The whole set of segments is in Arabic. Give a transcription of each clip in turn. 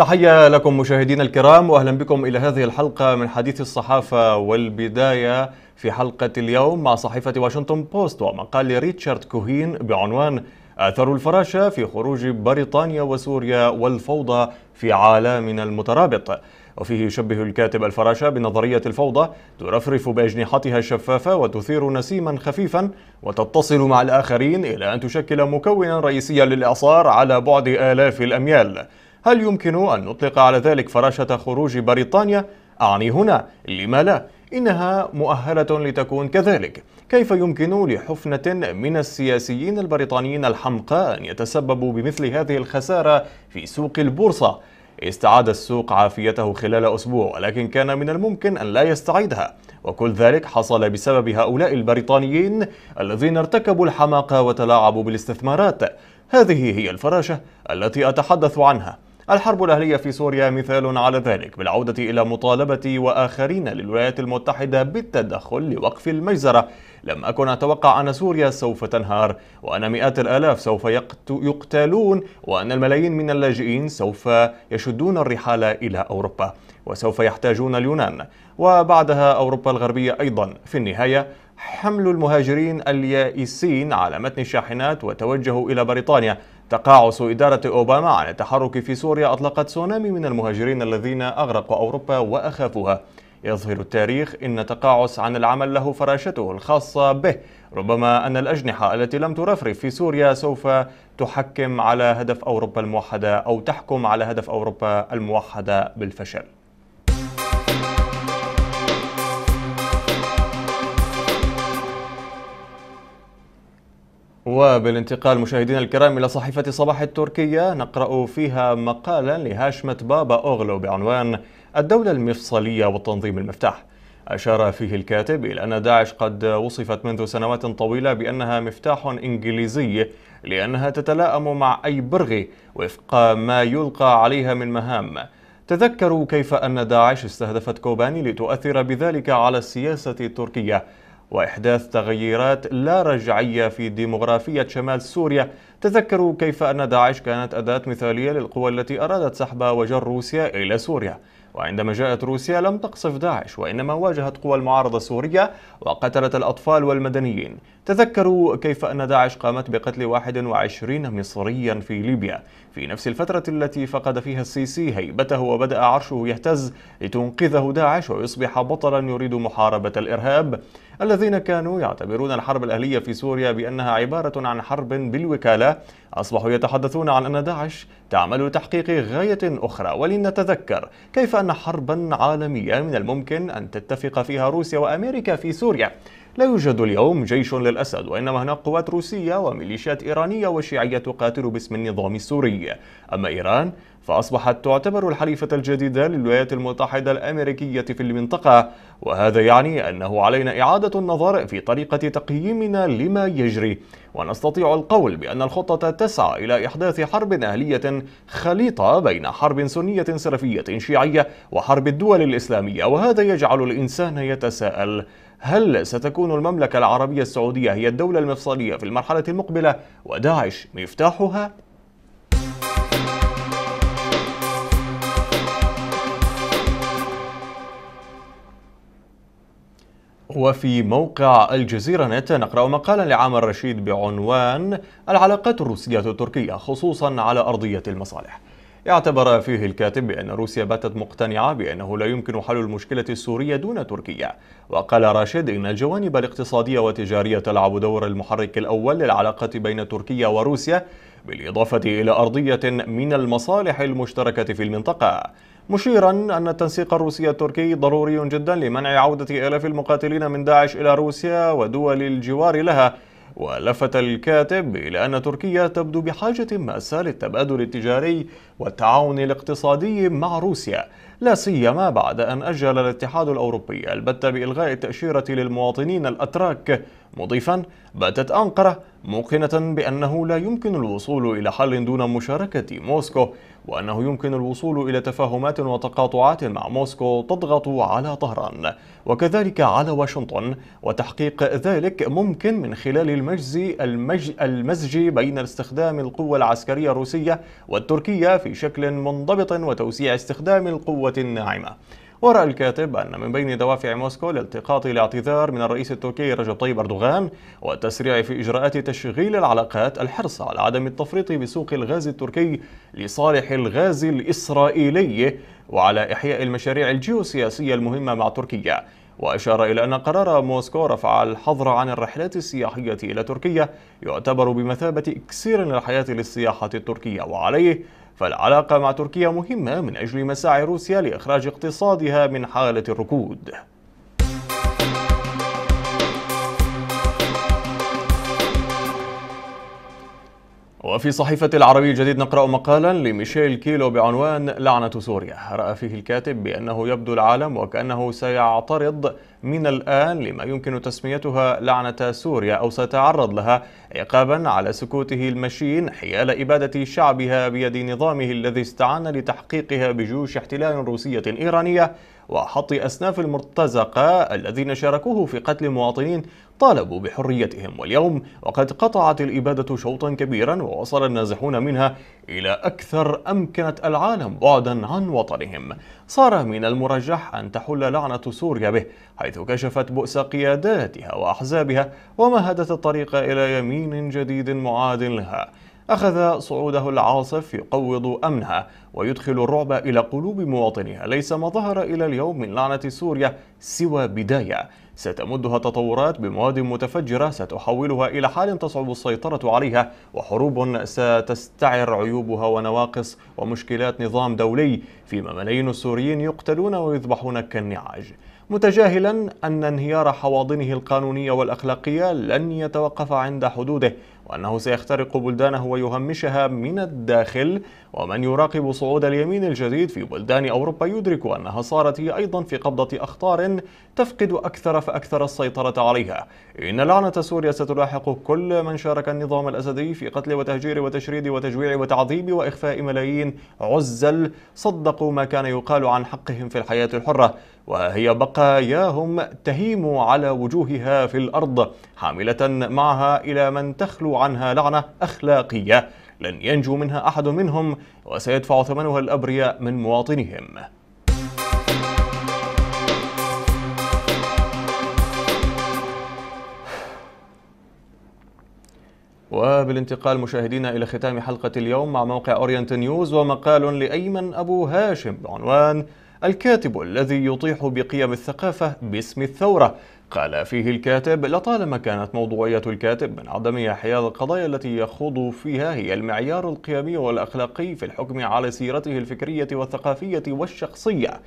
تحية لكم مشاهدينا الكرام واهلا بكم الى هذه الحلقة من حديث الصحافة والبداية في حلقة اليوم مع صحيفة واشنطن بوست ومقال ريتشارد كوهين بعنوان آثار الفراشة في خروج بريطانيا وسوريا والفوضى في عالمنا المترابط وفيه يشبه الكاتب الفراشة بنظرية الفوضى ترفرف بأجنحتها الشفافة وتثير نسيما خفيفا وتتصل مع الآخرين إلى أن تشكل مكونا رئيسيا للإعصار على بعد آلاف الأميال هل يمكن أن نطلق على ذلك فراشة خروج بريطانيا؟ أعني هنا لما لا؟ إنها مؤهلة لتكون كذلك كيف يمكن لحفنة من السياسيين البريطانيين الحمقى أن يتسببوا بمثل هذه الخسارة في سوق البورصة؟ استعاد السوق عافيته خلال أسبوع ولكن كان من الممكن أن لا يستعيدها وكل ذلك حصل بسبب هؤلاء البريطانيين الذين ارتكبوا الحماقة وتلاعبوا بالاستثمارات هذه هي الفراشة التي أتحدث عنها الحرب الأهلية في سوريا مثال على ذلك بالعودة إلى مطالبة وآخرين للولايات المتحدة بالتدخل لوقف المجزرة لم أكن أتوقع أن سوريا سوف تنهار وأن مئات الآلاف سوف يقتلون وأن الملايين من اللاجئين سوف يشدون الرحالة إلى أوروبا وسوف يحتاجون اليونان وبعدها أوروبا الغربية أيضا في النهاية حمل المهاجرين اليائسين على متن الشاحنات وتوجهوا إلى بريطانيا تقاعس إدارة أوباما عن التحرك في سوريا أطلقت تسونامي من المهاجرين الذين أغرقوا أوروبا وأخافوها يظهر التاريخ أن تقاعس عن العمل له فراشته الخاصة به ربما أن الأجنحة التي لم ترفرف في سوريا سوف تحكم على هدف أوروبا الموحدة أو تحكم على هدف أوروبا الموحدة بالفشل وبالانتقال مشاهدينا الكرام إلى صحيفة صباح التركية نقرأ فيها مقالا لهاشمة بابا أوغلو بعنوان الدولة المفصلية والتنظيم المفتاح أشار فيه الكاتب إلى أن داعش قد وصفت منذ سنوات طويلة بأنها مفتاح إنجليزي لأنها تتلائم مع أي برغي وفق ما يلقى عليها من مهام تذكروا كيف أن داعش استهدفت كوباني لتؤثر بذلك على السياسة التركية وإحداث تغييرات لا رجعية في ديمغرافية شمال سوريا تذكروا كيف أن داعش كانت أداة مثالية للقوى التي أرادت سحب وجر روسيا إلى سوريا وعندما جاءت روسيا لم تقصف داعش وإنما واجهت قوى المعارضة السورية وقتلت الأطفال والمدنيين تذكروا كيف أن داعش قامت بقتل 21 مصريا في ليبيا في نفس الفترة التي فقد فيها السيسي هيبته وبدأ عرشه يهتز لتنقذه داعش ويصبح بطلا يريد محاربة الإرهاب الذين كانوا يعتبرون الحرب الأهلية في سوريا بأنها عبارة عن حرب بالوكالة أصبحوا يتحدثون عن أن داعش تعمل لتحقيق غاية أخرى ولنتذكر كيف أن حربا عالمية من الممكن أن تتفق فيها روسيا وأمريكا في سوريا لا يوجد اليوم جيش للأسد وإنما هناك قوات روسية وميليشيات إيرانية وشيعية تقاتل باسم النظام السوري أما إيران فأصبحت تعتبر الحليفة الجديدة للولايات المتحدة الأمريكية في المنطقة وهذا يعني أنه علينا إعادة النظر في طريقة تقييمنا لما يجري ونستطيع القول بأن الخطة تسعى إلى إحداث حرب أهلية خليطة بين حرب سنية سلفية شيعية وحرب الدول الإسلامية وهذا يجعل الإنسان يتساءل هل ستكون المملكة العربية السعودية هي الدولة المفصلية في المرحلة المقبلة وداعش مفتاحها؟ وفي موقع الجزيرة نت نقرأ مقالا لعامر رشيد بعنوان العلاقات الروسية التركية خصوصا على أرضية المصالح اعتبر فيه الكاتب بأن روسيا باتت مقتنعة بأنه لا يمكن حل المشكلة السورية دون تركيا وقال راشد إن الجوانب الاقتصادية والتجارية تلعب دور المحرك الأول للعلاقة بين تركيا وروسيا بالإضافة إلى أرضية من المصالح المشتركة في المنطقة مشيرا أن التنسيق الروسي التركي ضروري جدا لمنع عودة آلاف المقاتلين من داعش إلى روسيا ودول الجوار لها ولفت الكاتب إلى أن تركيا تبدو بحاجة ماسة للتبادل التجاري والتعاون الاقتصادي مع روسيا لا سيما بعد أن أجل الاتحاد الأوروبي البت بإلغاء التأشيرة للمواطنين الأتراك مضيفا باتت أنقرة موقنة بأنه لا يمكن الوصول إلى حل دون مشاركة موسكو وأنه يمكن الوصول إلى تفاهمات وتقاطعات مع موسكو تضغط على طهران وكذلك على واشنطن وتحقيق ذلك ممكن من خلال المجز المج المزج بين استخدام القوة العسكرية الروسية والتركية في شكل منضبط وتوسيع استخدام القوة ناعمة ورأى الكاتب أن من بين دوافع موسكو لالتقاط الاعتذار من الرئيس التركي رجب طيب أردوغان والتسريع في إجراءات تشغيل العلاقات الحرص على عدم التفريط بسوق الغاز التركي لصالح الغاز الإسرائيلي وعلى إحياء المشاريع الجيوسياسية المهمة مع تركيا وأشار إلى أن قرار موسكو رفع الحظر عن الرحلات السياحية إلى تركيا يعتبر بمثابة إكسير للحياة للسياحة التركية وعليه فالعلاقة مع تركيا مهمة من أجل مساعي روسيا لإخراج اقتصادها من حالة الركود وفي صحيفة العربي الجديد نقرأ مقالا لميشيل كيلو بعنوان لعنة سوريا رأى فيه الكاتب بأنه يبدو العالم وكأنه سيعترض من الآن لما يمكن تسميتها لعنة سوريا أو سيتعرض لها عقابا على سكوته المشين حيال إبادة شعبها بيد نظامه الذي استعان لتحقيقها بجيوش احتلال روسية إيرانية وحط أسناف المرتزقة الذين شاركوه في قتل مواطنين طالبوا بحريتهم واليوم وقد قطعت الإبادة شوطا كبيرا ووصل النازحون منها إلى أكثر أمكنة العالم بعدا عن وطنهم صار من المرجح أن تحل لعنة سوريا به حيث كشفت بؤس قياداتها وأحزابها ومهدت الطريق إلى يمين جديد معاد لها أخذ صعوده العاصف يقوض أمنها ويدخل الرعب إلى قلوب مواطنيها ليس ما ظهر إلى اليوم من لعنة سوريا سوى بداية ستمدها تطورات بمواد متفجرة ستحولها إلى حال تصعب السيطرة عليها وحروب ستستعر عيوبها ونواقص ومشكلات نظام دولي فيما ملايين السوريين يقتلون ويذبحون كالنعاج متجاهلا أن انهيار حواضنه القانونية والأخلاقية لن يتوقف عند حدوده وأنه سيخترق بلدانه ويهمشها من الداخل ومن يراقب صعود اليمين الجديد في بلدان أوروبا يدرك أنها صارت هي أيضا في قبضة أخطار تفقد أكثر فأكثر السيطرة عليها إن لعنة سوريا ستلاحق كل من شارك النظام الأسدي في قتل وتهجير وتشريد وتجويع وتعذيب وإخفاء ملايين عزل صدقوا ما كان يقال عن حقهم في الحياة الحرة وهي بقاياهم تهيم على وجوهها في الأرض حاملة معها إلى من تخلو عنها لعنة أخلاقية لن ينجو منها أحد منهم وسيدفع ثمنها الأبرياء من مواطنهم وبالانتقال مشاهدينا إلى ختام حلقة اليوم مع موقع أورينت نيوز ومقال لأيمن أبو هاشم بعنوان الكاتب الذي يطيح بقيم الثقافة باسم الثورة قال فيه الكاتب لطالما كانت موضوعية الكاتب من عدم إحياء القضايا التي يخوض فيها هي المعيار القيمي والأخلاقي في الحكم على سيرته الفكرية والثقافية والشخصية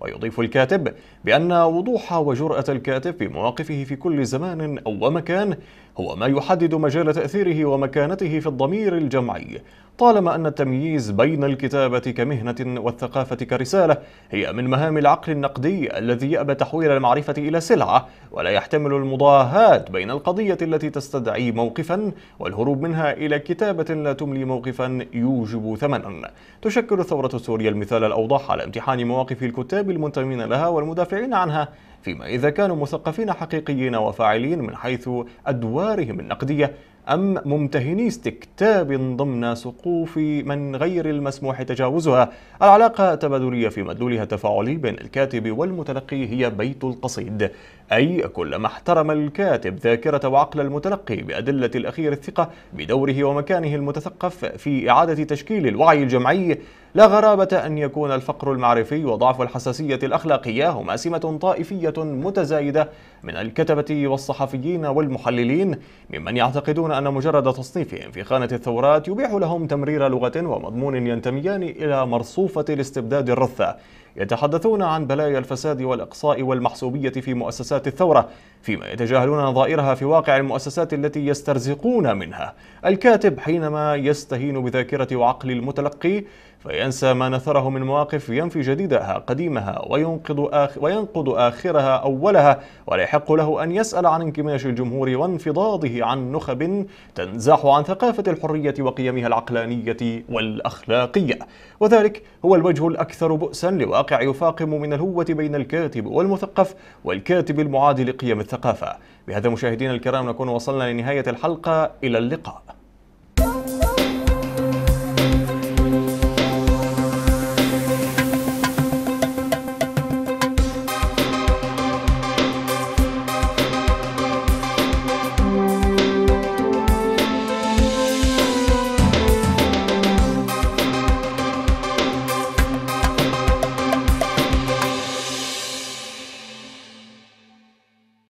ويضيف الكاتب بأن وضوح وجرأة الكاتب في مواقفه في كل زمان أو مكان هو ما يحدد مجال تأثيره ومكانته في الضمير الجمعي طالما أن التمييز بين الكتابة كمهنة والثقافة كرسالة هي من مهام العقل النقدي الذي يأبى تحويل المعرفة إلى سلعة ولا يحتمل المضاهاة بين القضية التي تستدعي موقفا والهروب منها إلى كتابة لا تملي موقفا يوجب ثمنا تشكل الثورة السورية المثال الأوضح على امتحان مواقف الكتاب المنتمين لها والمدافعين عنها فيما إذا كانوا مثقفين حقيقيين وفاعلين من حيث أدوارهم النقدية أم ممتهني استكتاب ضمن سقوف من غير المسموح تجاوزها العلاقة التبادلية في مدلولها التفاعلي بين الكاتب والمتلقي هي بيت القصيد أي كلما احترم الكاتب ذاكرة وعقل المتلقي بأدلة الأخير الثقة بدوره ومكانه المتثقف في إعادة تشكيل الوعي الجمعي لا غرابة أن يكون الفقر المعرفي وضعف الحساسية الأخلاقية هما سمة طائفية متزايدة من الكتبة والصحفيين والمحللين ممن يعتقدون أن مجرد تصنيفهم في خانة الثورات يبيح لهم تمرير لغة ومضمون ينتميان إلى مرصوفة الاستبداد الرثة يتحدثون عن بلايا الفساد والإقصاء والمحسوبية في مؤسسات الثورة فيما يتجاهلون نظائرها في واقع المؤسسات التي يسترزقون منها الكاتب حينما يستهين بذاكرة وعقل المتلقي فينسى ما نثره من مواقف ينفي جديدها قديمها وينقض, آخ وينقض آخرها أولها ولا يحق له أن يسأل عن انكماش الجمهور وانفضاضه عن نخب تنزاح عن ثقافة الحرية وقيمها العقلانية والأخلاقية وذلك هو الوجه الأكثر بؤسا لواقع الواقع يفاقم من الهوة بين الكاتب والمثقف والكاتب المعادي لقيم الثقافة بهذا مشاهدينا الكرام نكون وصلنا لنهاية الحلقة إلى اللقاء